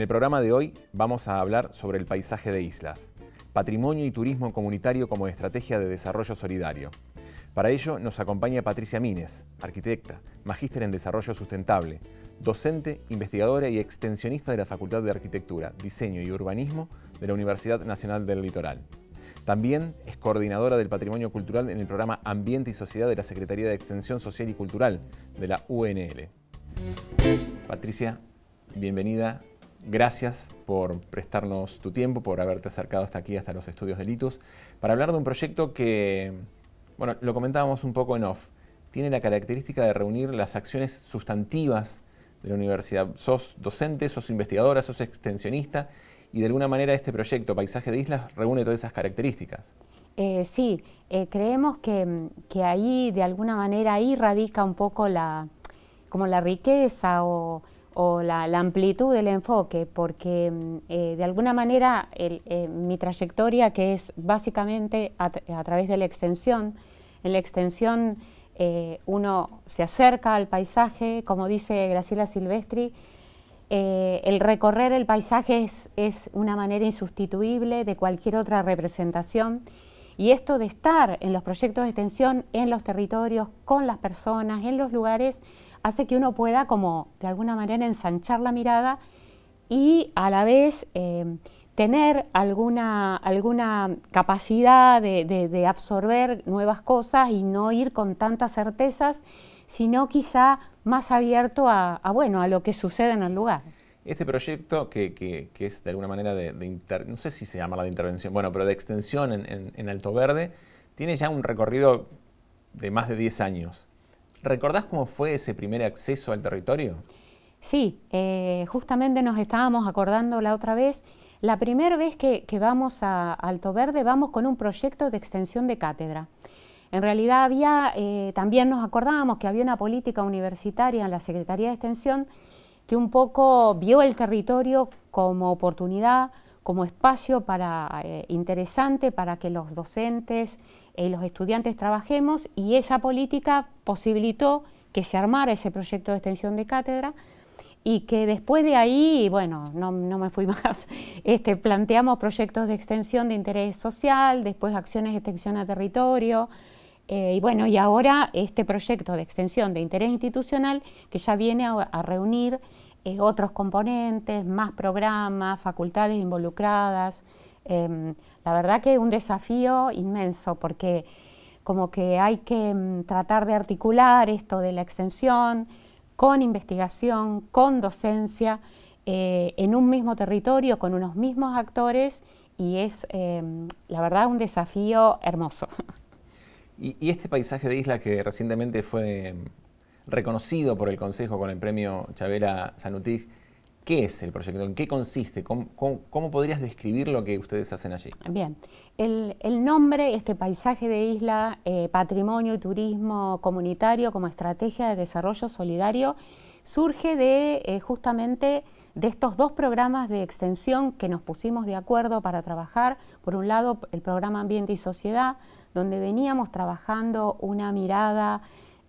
En el programa de hoy vamos a hablar sobre el paisaje de islas, patrimonio y turismo comunitario como estrategia de desarrollo solidario. Para ello nos acompaña Patricia Mines, arquitecta, magíster en desarrollo sustentable, docente, investigadora y extensionista de la Facultad de Arquitectura, Diseño y Urbanismo de la Universidad Nacional del Litoral. También es coordinadora del patrimonio cultural en el programa Ambiente y Sociedad de la Secretaría de Extensión Social y Cultural de la UNL. Patricia, bienvenida Gracias por prestarnos tu tiempo, por haberte acercado hasta aquí, hasta los estudios de Litus, para hablar de un proyecto que, bueno, lo comentábamos un poco en off, tiene la característica de reunir las acciones sustantivas de la universidad. Sos docente, sos investigadora, sos extensionista y de alguna manera este proyecto Paisaje de Islas reúne todas esas características. Eh, sí, eh, creemos que, ahí de alguna manera ahí radica un poco la, como la riqueza o o la, amplitud del enfoque, porque mm, eh, de alguna manera eh, mi trayectoria, que es básicamente a, través de la extensión, en la extensión eh, uno se acerca al paisaje, como dice Graciela Silvestri, el recorrer el paisaje es una manera insustituible de cualquier otra representación y esto de estar en los proyectos de extensión, en los territorios, con las personas, en los lugares, hace que uno pueda como de alguna manera ensanchar la mirada y a la vez eh, tener alguna, alguna capacidad de, absorber nuevas cosas y no ir con tantas certezas, sino quizá más abierto a, a, bueno, a lo que sucede en el lugar. Este proyecto, que, es de alguna manera de, no sé si se llama la de intervención, bueno, pero de extensión en, en, Alto Verde, tiene ya un recorrido de más de 10 años. ¿Recordás cómo fue ese primer acceso al territorio? Sí, eh, justamente nos estábamos acordando la otra vez. La primera vez que, vamos a Alto Verde, vamos con un proyecto de extensión de cátedra. En realidad había, eh, también nos acordábamos que había una política universitaria en la Secretaría de Extensión que un poco vio el territorio como oportunidad, como espacio para, eh, interesante para que los docentes y eh, los estudiantes trabajemos y esa política posibilitó que se armara ese proyecto de extensión de cátedra y que después de ahí, bueno, no, me fui más, este, planteamos proyectos de extensión de interés social, después acciones de extensión a territorio, eh, y bueno, y ahora este proyecto de extensión de interés institucional que ya viene a reunir eh, otros componentes, más programas, facultades involucradas. Em, la verdad que es un desafío inmenso porque como que hay que em, tratar de articular esto de la extensión con investigación, con docencia, eh, en un mismo territorio, con unos mismos actores y es em, la verdad un desafío hermoso. Y, y este paisaje de isla que recientemente fue reconocido por el Consejo con el premio Chavera Sanutig. ¿Qué es el proyecto? ¿En qué consiste? ¿Cómo, podrías describir lo que ustedes hacen allí? Bien, el, nombre, este paisaje de isla, eh, patrimonio y turismo comunitario como estrategia de desarrollo solidario, surge de eh, justamente de estos dos programas de extensión que nos pusimos de acuerdo para trabajar. Por un lado, el programa Ambiente y Sociedad, donde veníamos trabajando una mirada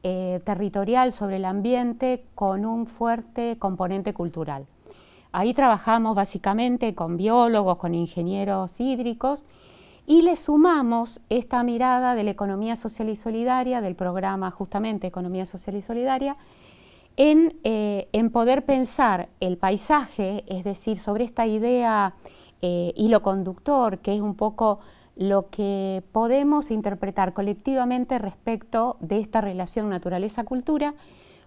eh, territorial sobre el ambiente con un fuerte componente cultural. Ahí trabajamos básicamente con biólogos, con ingenieros hídricos y le sumamos esta mirada de la economía social y solidaria, del programa justamente Economía Social y Solidaria, en, eh, poder pensar el paisaje, es decir, sobre esta idea eh, hilo conductor que es un poco lo que podemos interpretar colectivamente respecto de esta relación naturaleza-cultura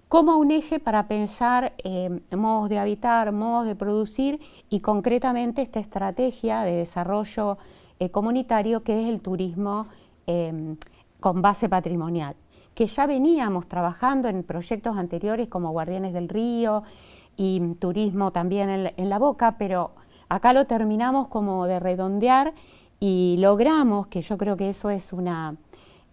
como un eje para pensar eh, modos de habitar, modos de producir y concretamente esta estrategia de desarrollo eh, comunitario que es el turismo em, con base patrimonial, que ya veníamos trabajando en proyectos anteriores como Guardianes del Río y turismo también en la boca, pero acá lo terminamos como de redondear y logramos, que yo creo que eso es una,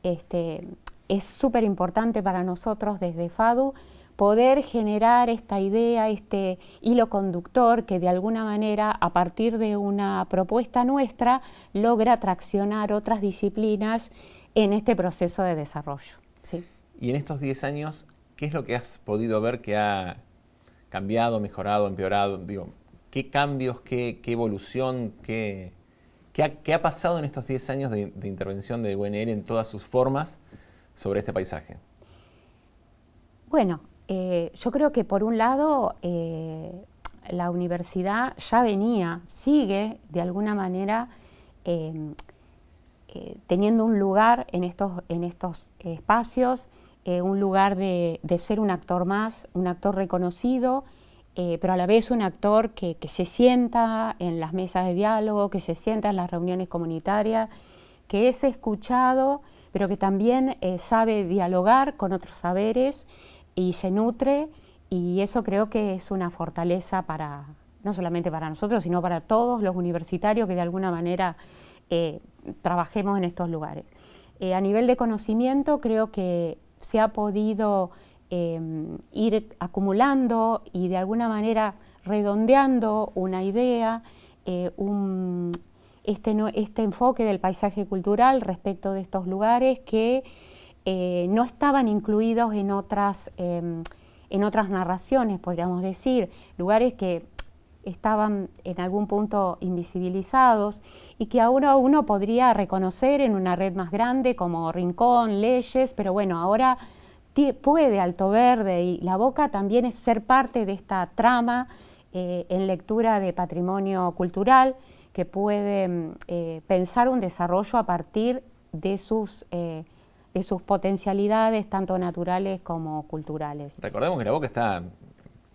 este, es súper importante para nosotros desde FADU, poder generar esta idea, este hilo conductor que de alguna manera a partir de una propuesta nuestra logra traccionar otras disciplinas en este proceso de desarrollo. Y en estos 10 años, ¿qué es lo que has podido ver que ha cambiado, mejorado, empeorado? Digo, ¿Qué cambios, qué, qué evolución, qué, ¿Qué ha, pasado en estos 10 años de, intervención de UNR en todas sus formas sobre este paisaje? Bueno, eh, yo creo que por un lado eh, la universidad ya venía, sigue de alguna manera eh, teniendo un lugar en estos, espacios, un lugar de, ser un actor más, un actor reconocido eh, pero a la vez un actor que, que, se sienta en las mesas de diálogo, que se sienta en las reuniones comunitarias, que es escuchado, pero que también eh, sabe dialogar con otros saberes y se nutre, y eso creo que es una fortaleza para, no solamente para nosotros, sino para todos los universitarios que de alguna manera eh, trabajemos en estos lugares. a nivel de conocimiento creo que se ha podido Em, ir acumulando y de alguna manera redondeando una idea, eh, este, este, enfoque del paisaje cultural respecto de estos lugares que eh, no estaban incluidos en em, en otras narraciones, podríamos decir, lugares que estaban en algún punto invisibilizados y que ahora uno podría reconocer en una red más grande como Rincón, Leyes, pero bueno, ahora puede Alto Verde y La Boca también es ser parte de esta trama eh, en lectura de patrimonio cultural que puede mm, eh, pensar un desarrollo a partir de sus, eh, de sus potencialidades, tanto naturales como culturales. Recordemos que La Boca está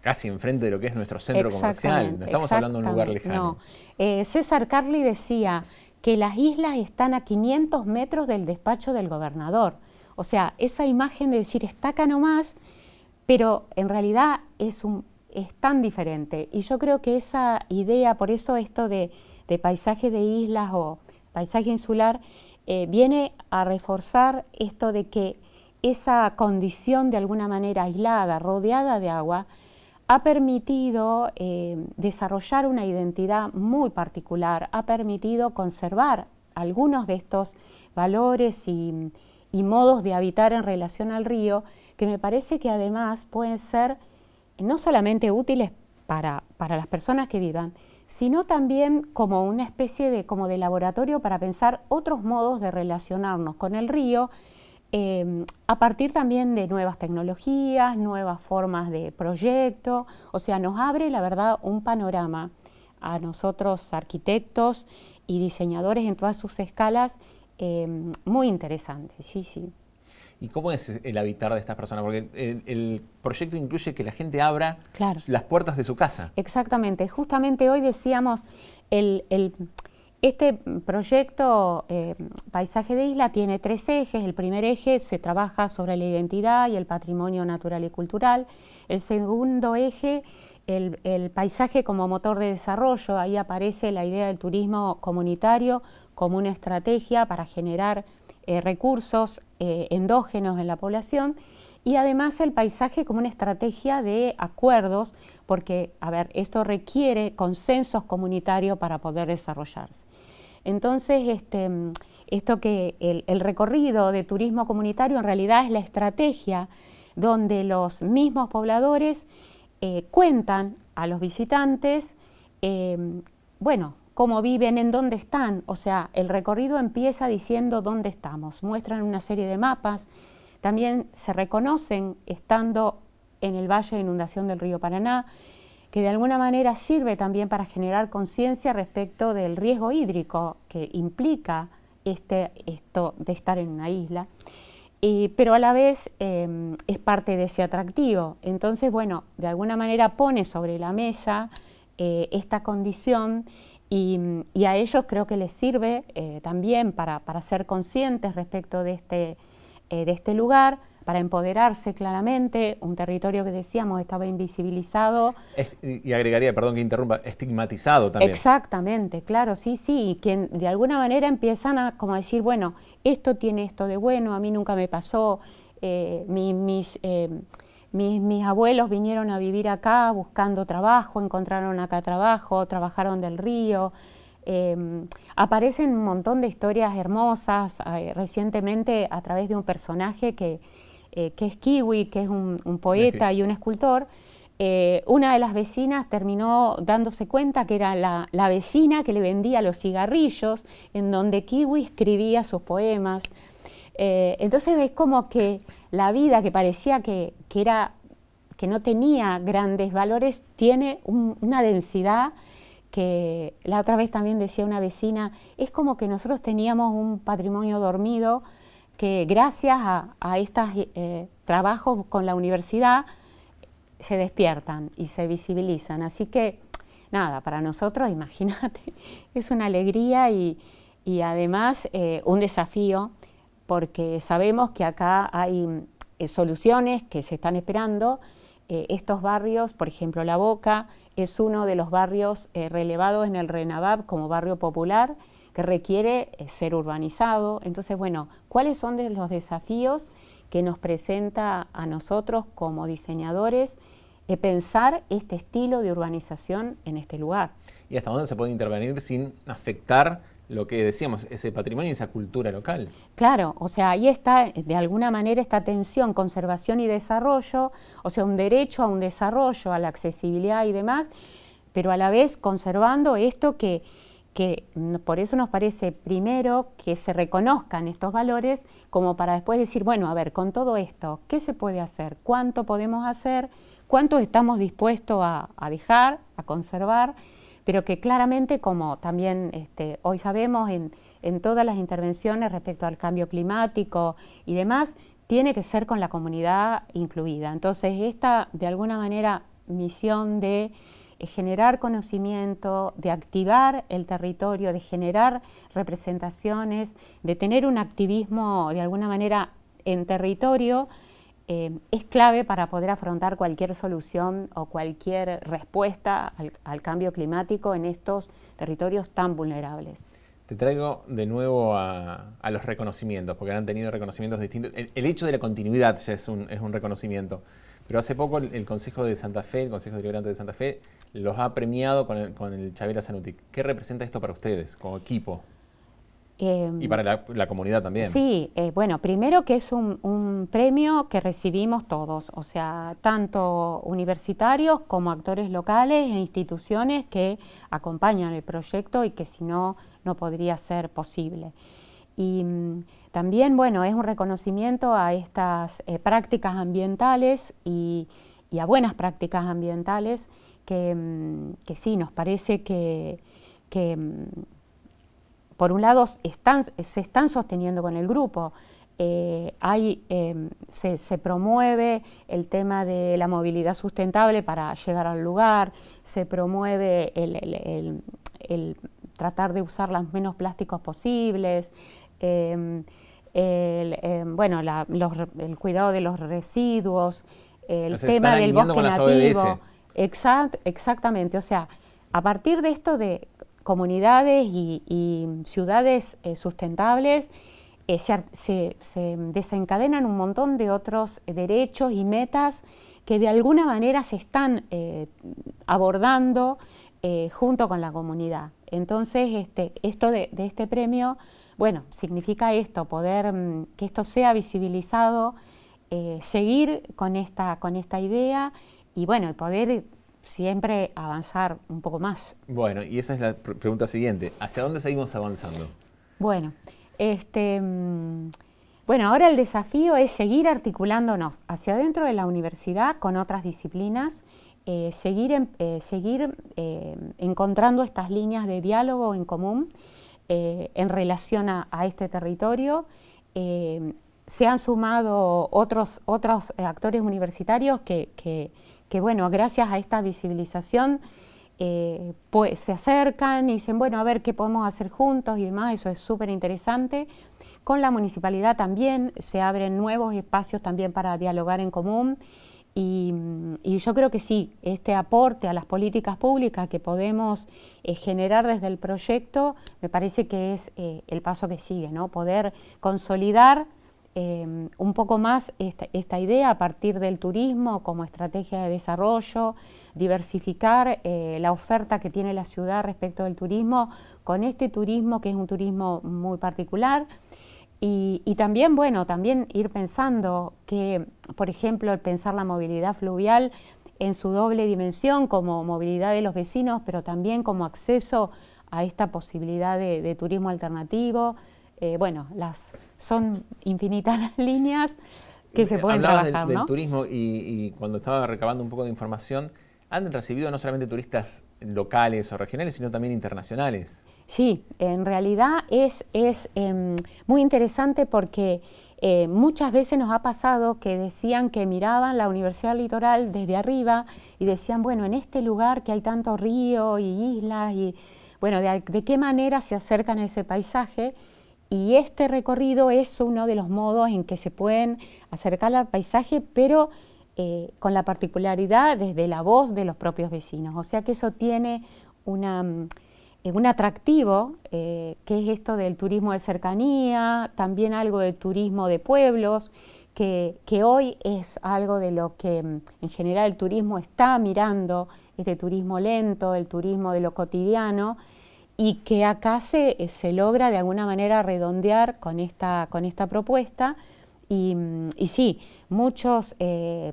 casi enfrente de lo que es nuestro centro comercial, no estamos hablando de un lugar lejano. César Carly decía que las islas están a 500 metros del despacho del gobernador. O sea, esa imagen de decir está acá nomás, pero en realidad es, tan diferente. Y yo creo que esa idea, por eso esto de, paisaje de islas o paisaje insular, eh, viene a reforzar esto de que esa condición de alguna manera aislada, rodeada de agua, ha permitido eh, desarrollar una identidad muy particular, ha permitido conservar algunos de estos valores y, y modos de habitar en relación al río, que me parece que además pueden ser no solamente útiles para, las personas que vivan, sino también como una especie de, como de laboratorio para pensar otros modos de relacionarnos con el río, eh, a partir también de nuevas tecnologías, nuevas formas de proyecto, o sea, nos abre la verdad un panorama a nosotros arquitectos y diseñadores en todas sus escalas Em, muy interesante, sí, sí. ¿Y cómo es el habitar de estas personas? Porque el, proyecto incluye que la gente abra las puertas de su casa. Exactamente. Justamente hoy decíamos, el, este proyecto em, Paisaje de Isla tiene tres ejes. El primer eje se trabaja sobre la identidad y el patrimonio natural y cultural. El segundo eje, el, el paisaje como motor de desarrollo. Ahí aparece la idea del turismo comunitario como una estrategia para generar eh, recursos eh, endógenos en la población y además el paisaje como una estrategia de acuerdos, porque, a ver, esto requiere consensos comunitarios para poder desarrollarse. Entonces, este, esto que el, recorrido de turismo comunitario en realidad es la estrategia donde los mismos pobladores eh, cuentan a los visitantes, bueno, cómo viven, en dónde están. O sea, el recorrido empieza diciendo dónde estamos. Muestran una serie de mapas. También se reconocen estando en el valle de inundación del río Paraná, que de alguna manera sirve también para generar conciencia respecto del riesgo hídrico que implica este, esto de estar en una isla. pero a la vez em, es parte de ese atractivo. Entonces, bueno, de alguna manera pone sobre la mesa eh, esta condición y, a ellos creo que les sirve eh, también para, para, ser conscientes respecto de este, eh, de este lugar, para empoderarse claramente, un territorio que decíamos estaba invisibilizado. y agregaría, perdón que interrumpa, estigmatizado también. Exactamente, claro, sí, sí, y que de alguna manera empiezan a como decir, bueno, esto tiene esto de bueno, a mí nunca me pasó, eh, mi, mis mis, abuelos vinieron a vivir acá buscando trabajo, encontraron acá trabajo, trabajaron del río. Em, aparecen un montón de historias hermosas, eh, recientemente a través de un personaje que, eh, que es Kiwi, que es un, poeta y un escultor. Eh, una de las vecinas terminó dándose cuenta que era la, la vecina que le vendía los cigarrillos, en donde Kiwi escribía sus poemas. Eh, entonces es como que la vida que parecía que, que era, que no tenía grandes valores tiene una densidad que la otra vez también decía una vecina, es como que nosotros teníamos un patrimonio dormido que gracias a, estos eh, trabajos con la universidad se despiertan y se visibilizan. Así que nada, para nosotros, imagínate, es una alegría y, además eh, un desafío porque sabemos que acá hay eh, soluciones que se están esperando. Eh, estos barrios, por ejemplo La Boca, es uno de los barrios eh, relevados en el RENAVAB como barrio popular que requiere ser urbanizado. Entonces, bueno, ¿cuáles son los desafíos que nos presenta a nosotros como diseñadores pensar este estilo de urbanización en este lugar? ¿Y hasta dónde se puede intervenir sin afectar lo que decíamos, ese patrimonio y esa cultura local. Claro, o sea, ahí está de alguna manera esta tensión, conservación y desarrollo, o sea, un derecho a un desarrollo, a la accesibilidad y demás, pero a la vez conservando esto que, por eso nos parece primero que se reconozcan estos valores como para después decir, bueno, a ver, con todo esto, ¿qué se puede hacer? ¿Cuánto podemos hacer? ¿Cuánto estamos dispuestos a dejar, a conservar? pero que claramente, como también este, hoy sabemos en, en todas las intervenciones respecto al cambio climático y demás, tiene que ser con la comunidad incluida. Entonces, esta, de alguna manera, misión de eh, generar conocimiento, de activar el territorio, de generar representaciones, de tener un activismo, de alguna manera, en territorio, eh, es clave para poder afrontar cualquier solución o cualquier respuesta al, cambio climático en estos territorios tan vulnerables. Te traigo de nuevo a, los reconocimientos, porque han tenido reconocimientos distintos. El, hecho de la continuidad ya es un, reconocimiento. Pero hace poco el, Consejo de Santa Fe, el Consejo Deliberante de Santa Fe, los ha premiado con el, con el ¿Qué representa esto para ustedes como equipo? Em, y para la, comunidad también. Sí, eh, bueno, primero que es un premio que recibimos todos, o sea, tanto universitarios como actores locales e instituciones que acompañan el proyecto y que si no, no podría ser posible. Y mm, también, bueno, es un reconocimiento a estas eh, prácticas ambientales y, a buenas prácticas ambientales que, mm, sí, nos parece que, mm, por un lado se están sosteniendo con el grupo, eh, em, se, se, promueve el tema de la movilidad sustentable para llegar al lugar, se promueve el, tratar de usar los menos plásticos posibles, em, em, bueno, el cuidado de los residuos, el tema del bosque nativo. Exact, exactamente, o sea, a partir de esto de comunidades y ciudades eh, sustentables, eh, se, desencadenan un montón de otros eh, derechos y metas que de alguna manera se están eh, abordando junto con la comunidad. Entonces, este, esto de, este premio, bueno, significa esto, poder mm, que esto sea visibilizado, seguir con esta, con esta idea y bueno, poder siempre avanzar un poco más. Bueno, y esa es la pregunta siguiente. ¿Hacia dónde seguimos avanzando? Bueno, este, mm, bueno, ahora el desafío es seguir articulándonos hacia adentro de la universidad con otras disciplinas, eh, seguir, em, eh, eh, encontrando estas líneas de diálogo en común en relación a, este territorio. se han sumado otros, actores universitarios que, que, bueno, gracias a esta visibilización, pues se acercan y dicen, bueno, a ver qué podemos hacer juntos y demás, eso es súper interesante. Con la municipalidad también se abren nuevos espacios también para dialogar en común y, yo creo que sí, este aporte a las políticas públicas que podemos eh, generar desde el proyecto me parece que es eh, el paso que sigue, ¿no? Poder consolidar Em, un poco más esta, idea a partir del turismo como estrategia de desarrollo, diversificar eh, la oferta que tiene la ciudad respecto del turismo con este turismo que es un turismo muy particular. Y, también, bueno, también ir pensando que, por ejemplo, pensar la movilidad fluvial en su doble dimensión como movilidad de los vecinos, pero también como acceso a esta posibilidad de turismo alternativo, eh, bueno, son infinitas las líneas que se eh, pueden trabajar. Del, del turismo y, cuando estaba recabando un poco de información, han recibido no solamente turistas locales o regionales, sino también internacionales. Sí, en realidad es, em, muy interesante porque eh, muchas veces nos ha pasado que decían que miraban la Universidad Litoral desde arriba y decían, bueno, en este lugar que hay tanto río y islas, y bueno, de qué manera se acercan a ese paisaje. Y este recorrido es uno de los modos en que se pueden acercar al paisaje, pero eh, con la particularidad desde la voz de los propios vecinos. O sea que eso tiene eh, un atractivo, eh, que es esto del turismo de cercanía, también algo del turismo de pueblos, que, hoy es algo de lo que mm, en general el turismo está mirando, este turismo lento, el turismo de lo cotidiano, y que acá se, logra de alguna manera redondear con esta, con esta propuesta. Y, mm, sí, muchos, eh,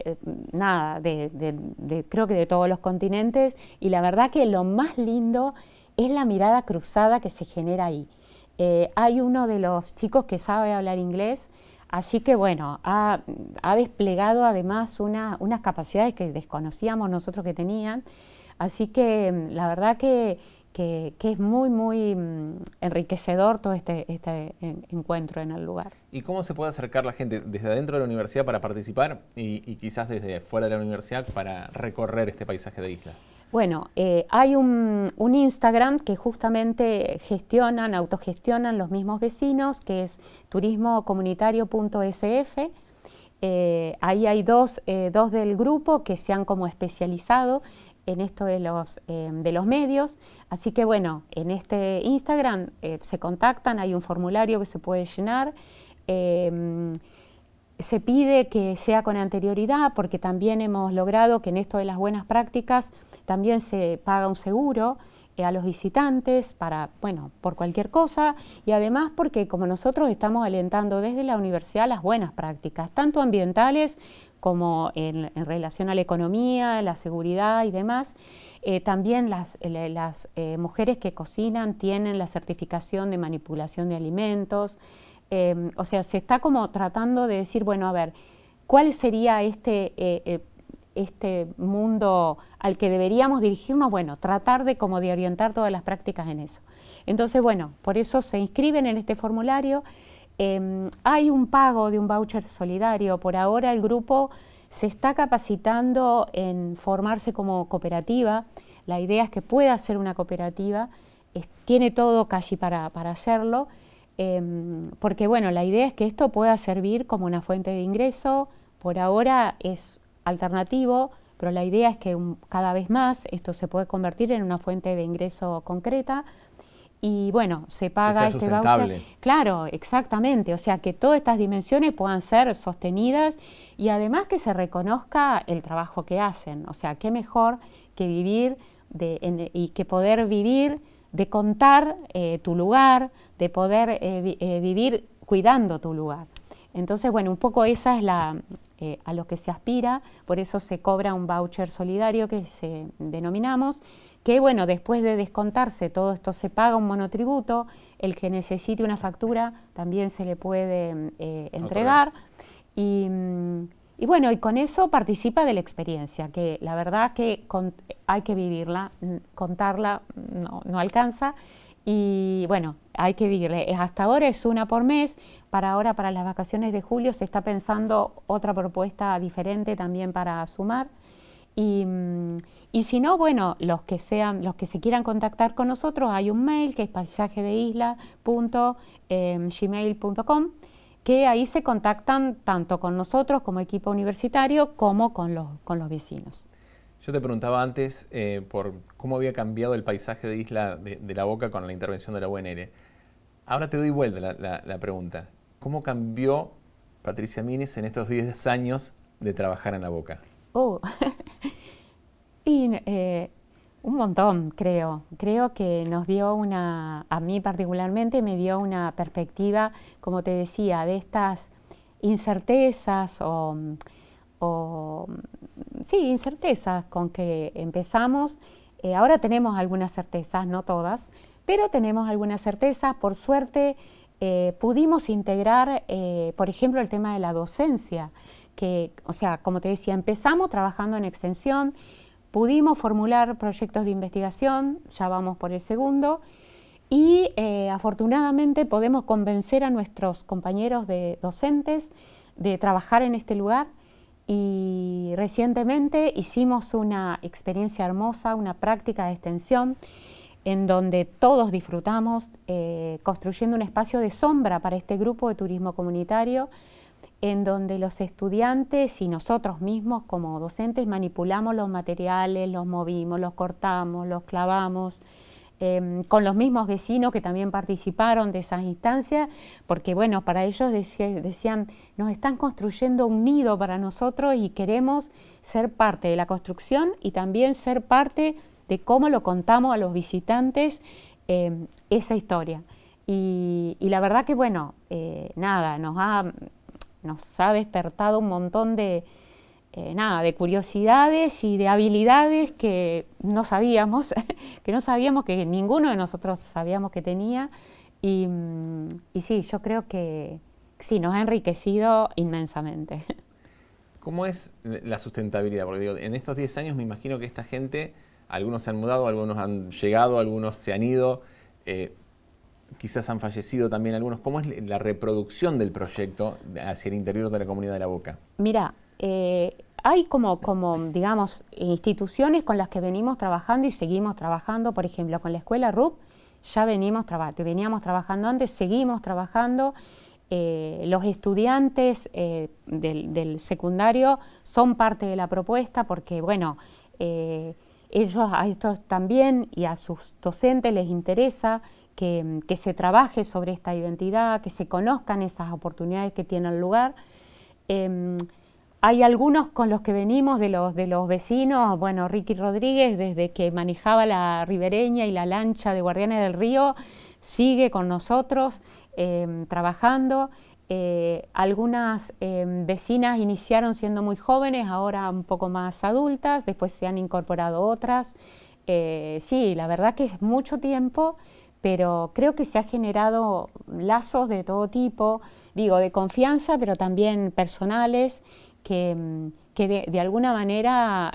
eh, nada, de, creo que de todos los continentes, y la verdad que lo más lindo es la mirada cruzada que se genera ahí. Eh, hay uno de los chicos que sabe hablar inglés, así que bueno, ha, ha desplegado además unas capacidades que desconocíamos nosotros que tenían, así que mm, la verdad que, que, es muy, muy mm, enriquecedor todo este, este encuentro en el lugar. ¿Y cómo se puede acercar la gente desde adentro de la universidad para participar y, quizás desde fuera de la universidad para recorrer este paisaje de isla? Bueno, eh, hay un, Instagram que justamente gestionan, autogestionan los mismos vecinos, que es turismocomunitario.sf. Eh, ahí hay dos, eh, dos del grupo que se han como especializado en esto de los, eh, de los medios. Así que bueno, en este Instagram eh, se contactan, hay un formulario que se puede llenar. Eh, se pide que sea con anterioridad porque también hemos logrado que en esto de las buenas prácticas también se paga un seguro a los visitantes para, bueno, por cualquier cosa y además porque como nosotros estamos alentando desde la universidad las buenas prácticas, tanto ambientales como en, relación a la economía, la seguridad y demás. Eh, también las, eh, mujeres que cocinan tienen la certificación de manipulación de alimentos. Em, o sea, se está como tratando de decir, bueno, a ver, ¿cuál sería este, eh, este mundo al que deberíamos dirigirnos? Bueno, tratar de como de orientar todas las prácticas en eso. Entonces, bueno, por eso se inscriben en este formulario. Em, hay un pago de un voucher solidario. Por ahora el grupo se está capacitando en formarse como cooperativa. La idea es que pueda ser una cooperativa. tiene todo casi para, hacerlo. Em, porque bueno, la idea es que esto pueda servir como una fuente de ingreso. Por ahora es alternativo, pero la idea es que cada vez más esto se puede convertir en una fuente de ingreso concreta y bueno, se paga este voucher. Claro, exactamente, o sea que todas estas dimensiones puedan ser sostenidas y además que se reconozca el trabajo que hacen, o sea, qué mejor que vivir y que poder vivir de contar eh, tu lugar, de poder eh, eh, vivir cuidando tu lugar. Entonces, bueno, un poco esa es la, a lo que se aspira, por eso se cobra un voucher solidario que se denominamos, que bueno, después de descontarse todo esto se paga un monotributo, el que necesite una factura también se le puede mm, eh, entregar mm, y, bueno, y con eso participa de la experiencia, que la verdad que hay que vivirla, mm, contarla no, no alcanza y bueno, hay que vivirla, Hasta ahora es una por mes, para ahora, para las vacaciones de julio, se está pensando otra propuesta diferente también para sumar. Y, si no, bueno, los que sean, los que se quieran contactar con nosotros, hay un mail que es paisajedeisla.gmail.com em, que ahí se contactan tanto con nosotros como equipo universitario como con los, con los vecinos. Yo te preguntaba antes eh, por cómo había cambiado el paisaje de Isla de, la Boca con la intervención de la UNR. Ahora te doy vuelta la, la pregunta. ¿Cómo cambió Patricia Mines en estos 10 años de trabajar en la Boca? oh, eh, un montón, creo. Creo que nos dio una, a mí particularmente, me dio una perspectiva, como te decía, de estas incertezas o, sí, incertezas con que empezamos. Eh, ahora tenemos algunas certezas, no todas, pero tenemos algunas certezas. Por suerte, eh, pudimos integrar, por ejemplo, el tema de la docencia que, o sea, como te decía, empezamos trabajando en extensión, pudimos formular proyectos de investigación, ya vamos por el segundo, y eh, afortunadamente podemos convencer a nuestros compañeros de docentes de trabajar en este lugar y recientemente hicimos una experiencia hermosa, una práctica de extensión en donde todos disfrutamos eh, construyendo un espacio de sombra para este grupo de turismo comunitario en donde los estudiantes y nosotros mismos como docentes manipulamos los materiales, los movimos, los cortamos, los clavamos, em, con los mismos vecinos que también participaron de esas instancias, porque bueno, para ellos decían, nos están construyendo un nido para nosotros y queremos ser parte de la construcción y también ser parte de cómo lo contamos a los visitantes em, esa historia. Y, la verdad que bueno, eh, nada, nos ha nos ha despertado un montón de, eh, nada, de curiosidades y de habilidades que no sabíamos, que no sabíamos que ninguno de nosotros sabíamos que tenía. Y, mm, sí, yo creo que sí, nos ha enriquecido inmensamente. ¿Cómo es la sustentabilidad? Porque digo, en estos 10 años me imagino que esta gente, algunos se han mudado, algunos han llegado, algunos se han ido. Eh, quizás han fallecido también algunos. ¿Cómo es la reproducción del proyecto hacia el interior de la comunidad de La Boca? Mira, eh, hay como, como, digamos, instituciones con las que venimos trabajando y seguimos trabajando, por ejemplo, con la escuela RUP, ya venimos veníamos trabajando antes, seguimos trabajando. Eh, los estudiantes eh, del, secundario son parte de la propuesta porque, bueno, ellos a estos también y a sus docentes les interesa que, se trabaje sobre esta identidad, que se conozcan esas oportunidades que tienen lugar. Em, hay algunos con los que venimos de los, vecinos, bueno, Ricky Rodríguez, desde que manejaba la ribereña y la lancha de Guardianes del Río, sigue con nosotros em, trabajando. Eh, algunas eh, vecinas iniciaron siendo muy jóvenes, ahora un poco más adultas, después se han incorporado otras. Eh, sí, la verdad que es mucho tiempo, pero creo que se ha generado lazos de todo tipo, digo, de confianza, pero también personales, que, mm, de, alguna manera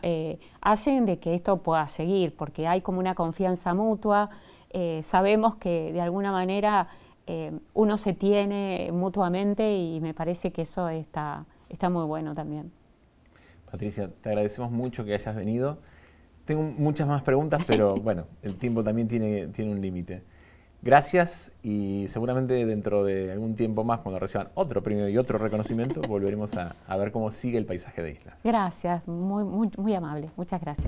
hacen de que esto pueda seguir, porque hay como una confianza mutua, sabemos que de alguna manera... Eh, uno se tiene mutuamente y me parece que eso está, está muy bueno también. Patricia, te agradecemos mucho que hayas venido. Tengo muchas más preguntas, pero bueno, el tiempo también tiene, tiene un límite. Gracias y seguramente dentro de algún tiempo más, cuando reciban otro premio y otro reconocimiento, volveremos a, a ver cómo sigue el paisaje de islas. Gracias, muy, muy, muy amable. Muchas gracias.